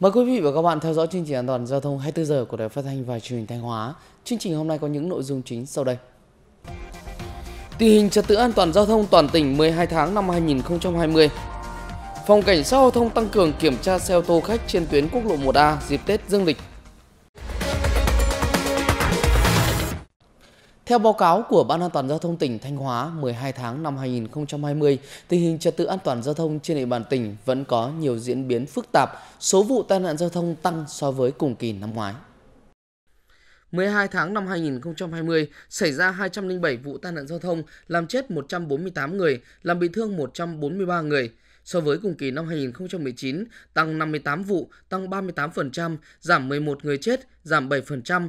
Mời quý vị và các bạn theo dõi chương trình an toàn giao thông 24 giờ của Đài Phát thanh và Truyền hình Thanh Hóa. Chương trình hôm nay có những nội dung chính sau đây. Tình hình trật tự an toàn giao thông toàn tỉnh 12 tháng năm 2020. Phòng cảnh sát giao thông tăng cường kiểm tra xe ô tô khách trên tuyến quốc lộ 1A dịp Tết Dương lịch Theo báo cáo của Ban an toàn giao thông tỉnh Thanh Hóa, 12 tháng năm 2020, tình hình trật tự an toàn giao thông trên địa bàn tỉnh vẫn có nhiều diễn biến phức tạp, số vụ tai nạn giao thông tăng so với cùng kỳ năm ngoái. 12 tháng năm 2020 xảy ra 207 vụ tai nạn giao thông, làm chết 148 người, làm bị thương 143 người. So với cùng kỳ năm 2019, tăng 58 vụ, tăng 38%, giảm 11 người chết, giảm 7%,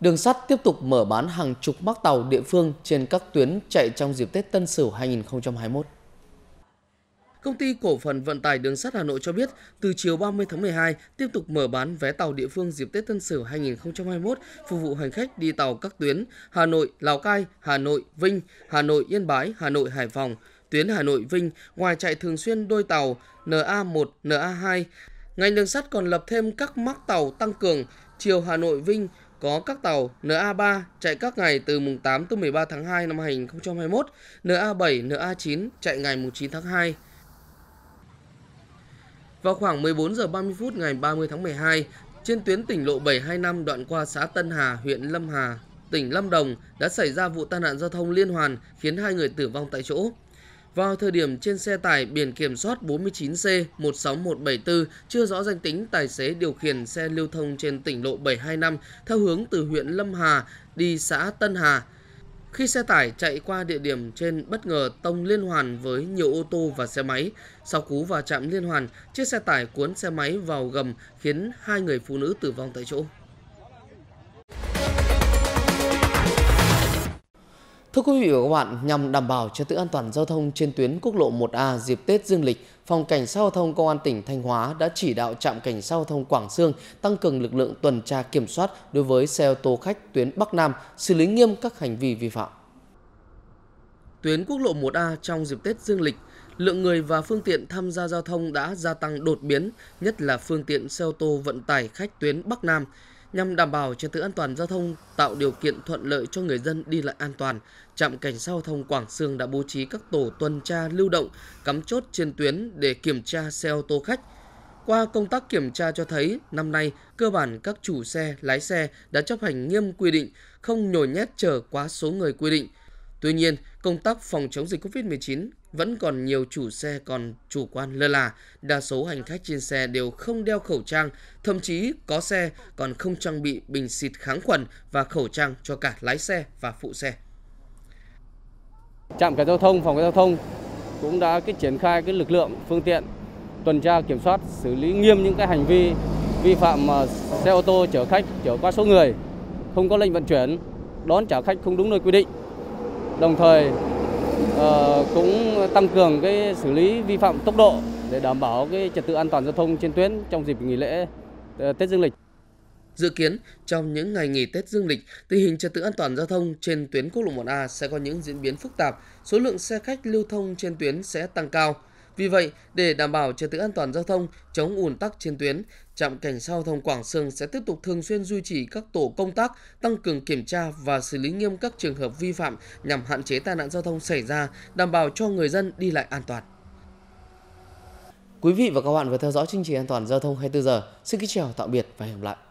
Đường sắt tiếp tục mở bán hàng chục mắc tàu địa phương trên các tuyến chạy trong dịp Tết Tân Sửu 2021. Công ty cổ phần vận tải đường sắt Hà Nội cho biết, từ chiều 30 tháng 12 tiếp tục mở bán vé tàu địa phương dịp Tết Tân Sửu 2021 phục vụ hành khách đi tàu các tuyến Hà Nội, Lào Cai, Hà Nội, Vinh, Hà Nội, Yên Bái, Hà Nội, Hải Phòng. Tuyến Hà Nội Vinh ngoài chạy thường xuyên đôi tàu NA1, NA2, ngành đường sắt còn lập thêm các mắc tàu tăng cường chiều Hà Nội Vinh có các tàu NA3 chạy các ngày từ mùng 8 tới 13 tháng 2 năm 2021, NA7, NA9 chạy ngày mùng 9 tháng 2. Vào khoảng 14 giờ 30 phút ngày 30 tháng 12, trên tuyến tỉnh lộ 725 đoạn qua xã Tân Hà, huyện Lâm Hà, tỉnh Lâm Đồng đã xảy ra vụ tai nạn giao thông liên hoàn khiến hai người tử vong tại chỗ. Vào thời điểm trên xe tải biển kiểm soát 49C16174 chưa rõ danh tính tài xế điều khiển xe lưu thông trên tỉnh lộ 725 theo hướng từ huyện Lâm Hà đi xã Tân Hà. Khi xe tải chạy qua địa điểm trên bất ngờ tông liên hoàn với nhiều ô tô và xe máy. Sau cú va chạm liên hoàn, chiếc xe tải cuốn xe máy vào gầm khiến hai người phụ nữ tử vong tại chỗ. Thưa quý vị và các bạn, nhằm đảm bảo trật tự an toàn giao thông trên tuyến quốc lộ 1A dịp Tết Dương lịch, Phòng Cảnh sát Giao thông Công an tỉnh Thanh Hóa đã chỉ đạo trạm Cảnh sát Giao thông Quảng Sương tăng cường lực lượng tuần tra kiểm soát đối với xe ô tô khách tuyến Bắc Nam, xử lý nghiêm các hành vi vi phạm. Tuyến quốc lộ 1A trong dịp Tết Dương lịch, lượng người và phương tiện tham gia giao thông đã gia tăng đột biến, nhất là phương tiện xe ô tô vận tải khách tuyến Bắc Nam – nhằm đảm bảo trật tự an toàn giao thông, tạo điều kiện thuận lợi cho người dân đi lại an toàn. Trạm cảnh sát giao thông Quảng Sương đã bố trí các tổ tuần tra lưu động, cắm chốt trên tuyến để kiểm tra xe ô tô khách. Qua công tác kiểm tra cho thấy, năm nay cơ bản các chủ xe, lái xe đã chấp hành nghiêm quy định, không nhồi nhét chở quá số người quy định. Tuy nhiên, công tác phòng chống dịch COVID-19 vẫn còn nhiều chủ xe còn chủ quan lơ là, đa số hành khách trên xe đều không đeo khẩu trang, thậm chí có xe còn không trang bị bình xịt kháng khuẩn và khẩu trang cho cả lái xe và phụ xe. Trạm cảnh giao thông, phòng cảnh giao thông cũng đã cái triển khai cái lực lượng phương tiện tuần tra kiểm soát xử lý nghiêm những cái hành vi vi phạm xe ô tô chở khách chở quá số người không có lệnh vận chuyển đón trả khách không đúng nơi quy định đồng thời Ờ, cũng tăng cường cái xử lý vi phạm tốc độ để đảm bảo cái trật tự an toàn giao thông trên tuyến trong dịp nghỉ lễ ờ, Tết Dương lịch. Dự kiến trong những ngày nghỉ Tết Dương lịch, tình hình trật tự an toàn giao thông trên tuyến quốc lộ 1A sẽ có những diễn biến phức tạp, số lượng xe khách lưu thông trên tuyến sẽ tăng cao. Vì vậy, để đảm bảo trật tự an toàn giao thông, chống ùn tắc trên tuyến, trạm cảnh giao thông Quảng Sương sẽ tiếp tục thường xuyên duy trì các tổ công tác, tăng cường kiểm tra và xử lý nghiêm các trường hợp vi phạm nhằm hạn chế tai nạn giao thông xảy ra, đảm bảo cho người dân đi lại an toàn. Quý vị và các bạn vừa theo dõi chương trình an toàn giao thông 24 giờ. Xin kính chào, tạm biệt và hẹn gặp lại.